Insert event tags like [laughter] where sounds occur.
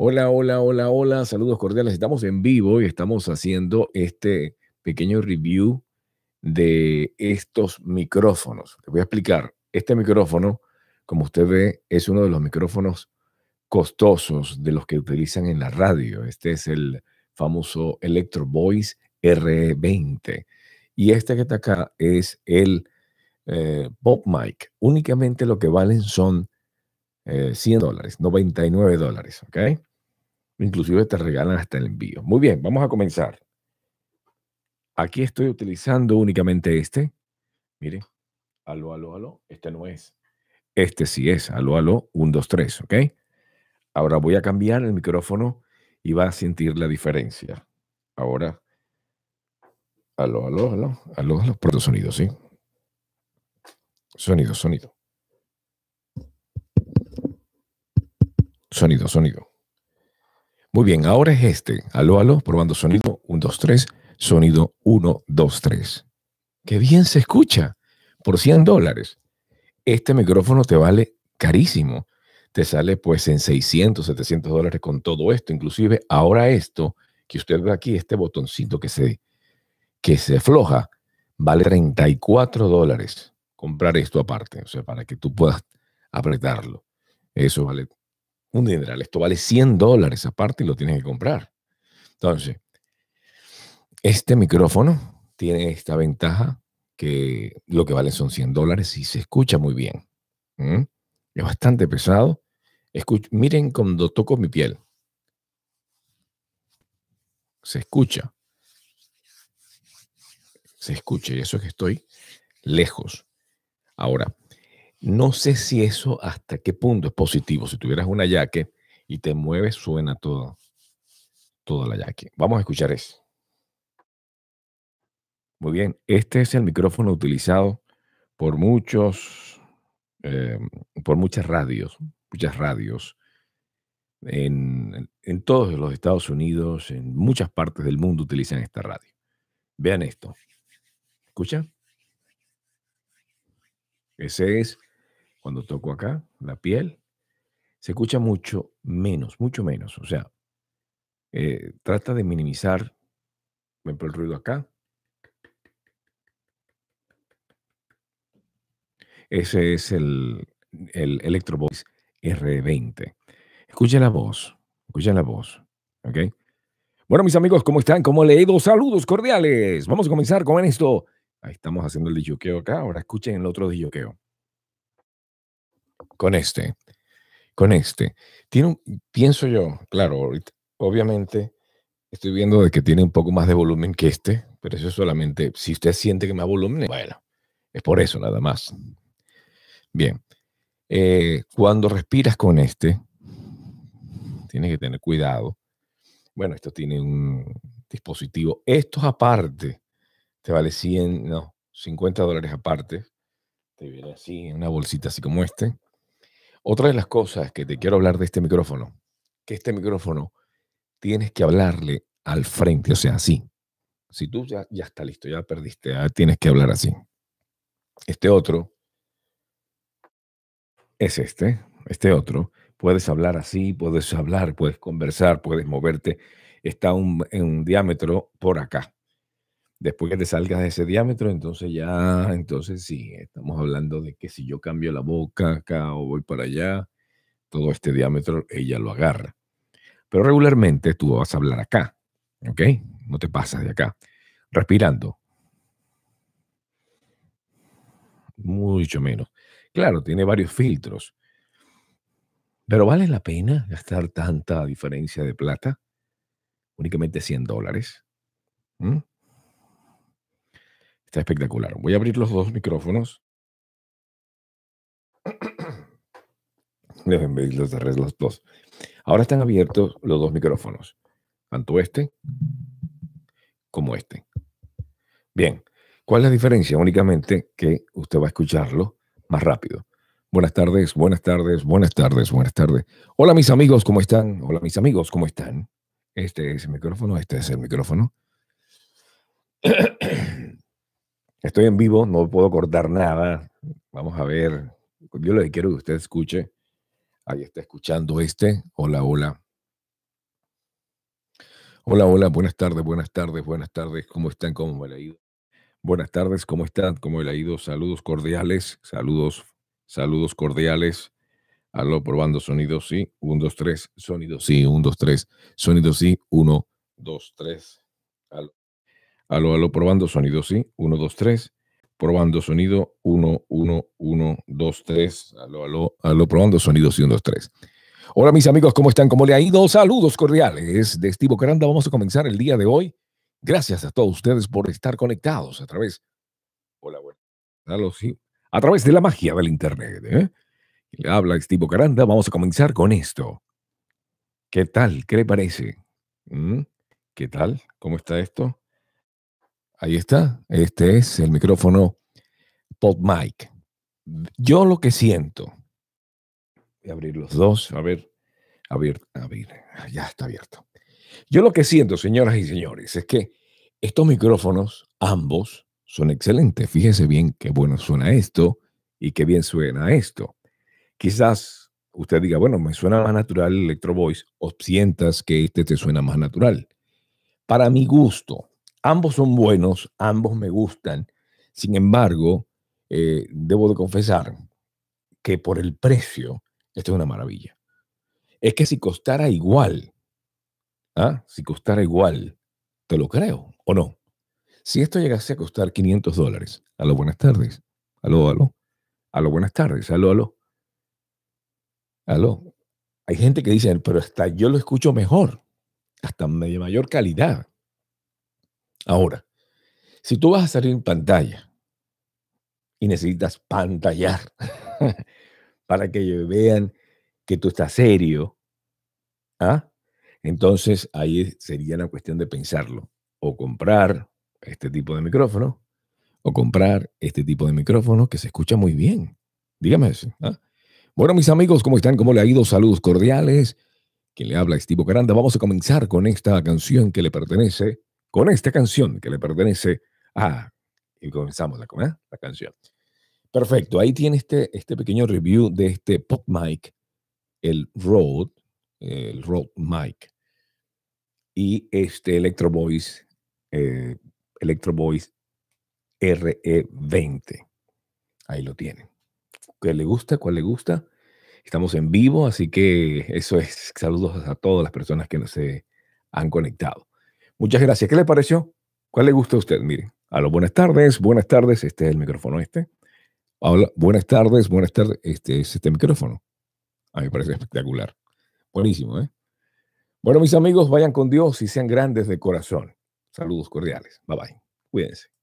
Hola, hola, hola, hola, saludos cordiales. Estamos en vivo y estamos haciendo este pequeño review de estos micrófonos. Les voy a explicar. Este micrófono, como usted ve, es uno de los micrófonos costosos de los que utilizan en la radio. Este es el famoso Electro Voice R20. E y este que está acá es el Pop eh, Mic. Únicamente lo que valen son 100 eh, dólares, 99 dólares, ¿ok? Inclusive te regalan hasta el envío. Muy bien, vamos a comenzar. Aquí estoy utilizando únicamente este. Mire, aló, aló, aló. Este no es. Este sí es. Aló, aló, 1, 2, 3, ¿ok? Ahora voy a cambiar el micrófono y va a sentir la diferencia. Ahora, aló, aló, aló, aló, los proto sonidos, ¿sí? Sonido, sonido. Sonido, sonido. Muy bien, ahora es este. Aló, aló, probando sonido 1, 2, 3, sonido 1, 2, 3. Qué bien se escucha por 100 dólares. Este micrófono te vale carísimo. Te sale pues en 600, 700 dólares con todo esto. Inclusive ahora esto que usted ve aquí, este botoncito que se, que se afloja, vale 34 dólares comprar esto aparte. O sea, para que tú puedas apretarlo. Eso vale un dineral. Esto vale 100 dólares aparte y lo tienes que comprar. Entonces, este micrófono tiene esta ventaja que lo que vale son 100 dólares y se escucha muy bien. Es bastante pesado. miren cuando toco mi piel. Se escucha. Se escucha y eso es que estoy lejos. Ahora, no sé si eso hasta qué punto es positivo. Si tuvieras una yaque y te mueves, suena todo, toda la yaque. Vamos a escuchar eso. Muy bien, este es el micrófono utilizado por muchos, em, por muchas radios, muchas radios en, en todos los Estados Unidos, en muchas partes del mundo utilizan esta radio. Vean esto. ¿Escuchan? Ese es cuando toco acá, la piel, se escucha mucho menos, mucho menos. O sea, eh, trata de minimizar, por el ruido acá. Ese es el, el Electro Voice R20. Escuchen la voz, escuchen la voz, ¿ok? Bueno, mis amigos, ¿cómo están? ¿Cómo le he Saludos cordiales. Vamos a comenzar con esto. Ahí estamos haciendo el disjoqueo acá. Ahora escuchen el otro disjoqueo con este, con este. Tiene pienso yo, claro, obviamente estoy viendo de que tiene un poco más de volumen que este, pero eso es solamente, si usted siente que más volumen, bueno, es por eso nada más. Bien, eh, cuando respiras con este, tiene que tener cuidado. Bueno, esto tiene un dispositivo, estos aparte, te vale 100, no, 50 dólares aparte, te viene así, en una bolsita así como este. Otra de las cosas que te quiero hablar de este micrófono, que este micrófono tienes que hablarle al frente, o sea, así. Si tú ya, ya está listo, ya perdiste, tienes que hablar así. Este otro es este, este otro. Puedes hablar así, puedes hablar, puedes conversar, puedes moverte. Está en un diámetro por acá. Después que te salgas de ese diámetro, entonces ya, entonces sí, estamos hablando de que si yo cambio la boca acá o voy para allá, todo este diámetro ella lo agarra. Pero regularmente tú vas a hablar acá, ¿ok? No te pasas de acá. Respirando. Mucho menos. Claro, tiene varios filtros. Pero ¿vale la pena gastar tanta diferencia de plata? Únicamente 100 dólares. Está espectacular. Voy a abrir los dos micrófonos. Déjenme los los dos. Ahora están abiertos los dos micrófonos, tanto este como este. Bien, ¿cuál es la diferencia? Únicamente que usted va a escucharlo más rápido. Buenas tardes, buenas tardes, buenas tardes, buenas tardes. Hola mis amigos, ¿cómo están? Hola mis amigos, ¿cómo están? Este es el micrófono, este es el micrófono. Estoy en vivo, no puedo cortar nada. Vamos a ver. Yo lo quiero que usted escuche. Ahí está escuchando este. Hola, hola. Hola, hola, buenas tardes, buenas tardes, buenas tardes. ¿Cómo están? ¿Cómo me ha ido? Buenas tardes, ¿cómo están? ¿Cómo me ha ido? Saludos cordiales, saludos, saludos cordiales. Aló, probando sonidos. sí. 1, dos 3, sonido, sí. 1, 2, 3, sonido, sí. 1, 2, 3. Aló. Aló, aló, probando sonido, sí. 1, 2, 3. Probando sonido. 1, 1, 1, 2, 3. Aló, aló, aló, probando sonido, sí. 1, 2, 3. Hola, mis amigos, ¿cómo están? ¿Cómo le ha ido? Saludos cordiales de Estivo Caranda. Vamos a comenzar el día de hoy. Gracias a todos ustedes por estar conectados a través. Hola, bueno. sí. A través de la magia del Internet. ¿eh? Le habla Estivo Caranda. Vamos a comenzar con esto. ¿Qué tal? ¿Qué le parece? ¿Mm? ¿Qué tal? ¿Cómo está esto? Ahí está. Este es el micrófono PodMic. Yo lo que siento. Voy a abrir los dos. A ver, a ver, Ya está abierto. Yo lo que siento, señoras y señores, es que estos micrófonos, ambos, son excelentes. Fíjese bien qué bueno suena esto y qué bien suena esto. Quizás usted diga, bueno, me suena más natural el Electro Voice o sientas que este te suena más natural. Para mi gusto, Ambos son buenos, ambos me gustan. Sin embargo, eh, debo de confesar que por el precio, esto es una maravilla. Es que si costara igual, ¿ah? si costara igual, te lo creo, ¿o no? Si esto llegase a costar 500 dólares, aló, buenas tardes, aló, aló, aló, buenas tardes, aló, aló, aló. Hay gente que dice, pero hasta yo lo escucho mejor, hasta de mayor calidad. Ahora, si tú vas a salir en pantalla y necesitas pantallar [laughs] para que vean que tú estás serio, ¿ah? entonces ahí sería la cuestión de pensarlo. O comprar este tipo de micrófono, o comprar este tipo de micrófono que se escucha muy bien. Dígame eso. ¿ah? Bueno, mis amigos, ¿cómo están? ¿Cómo le ha ido? Saludos cordiales. Quien le habla es Tipo Caranda. Vamos a comenzar con esta canción que le pertenece con esta canción que le pertenece a... Y comenzamos ¿eh? la, canción. Perfecto, ahí tiene este, este pequeño review de este Pop Mic, el Road, el Road Mic, y este Electro Voice, eh, Electro Voice RE20. Ahí lo tienen. ¿Qué le gusta? ¿Cuál le gusta? Estamos en vivo, así que eso es. Saludos a todas las personas que nos se eh, han conectado. Muchas gracias. ¿Qué le pareció? ¿Cuál le gusta a usted? Miren, a los buenas tardes, buenas tardes, este es el micrófono este. Hola, buenas tardes, buenas tardes, este es este micrófono. A mí me parece espectacular. Buenísimo, ¿eh? Bueno, mis amigos, vayan con Dios y sean grandes de corazón. Saludos cordiales. Bye bye. Cuídense.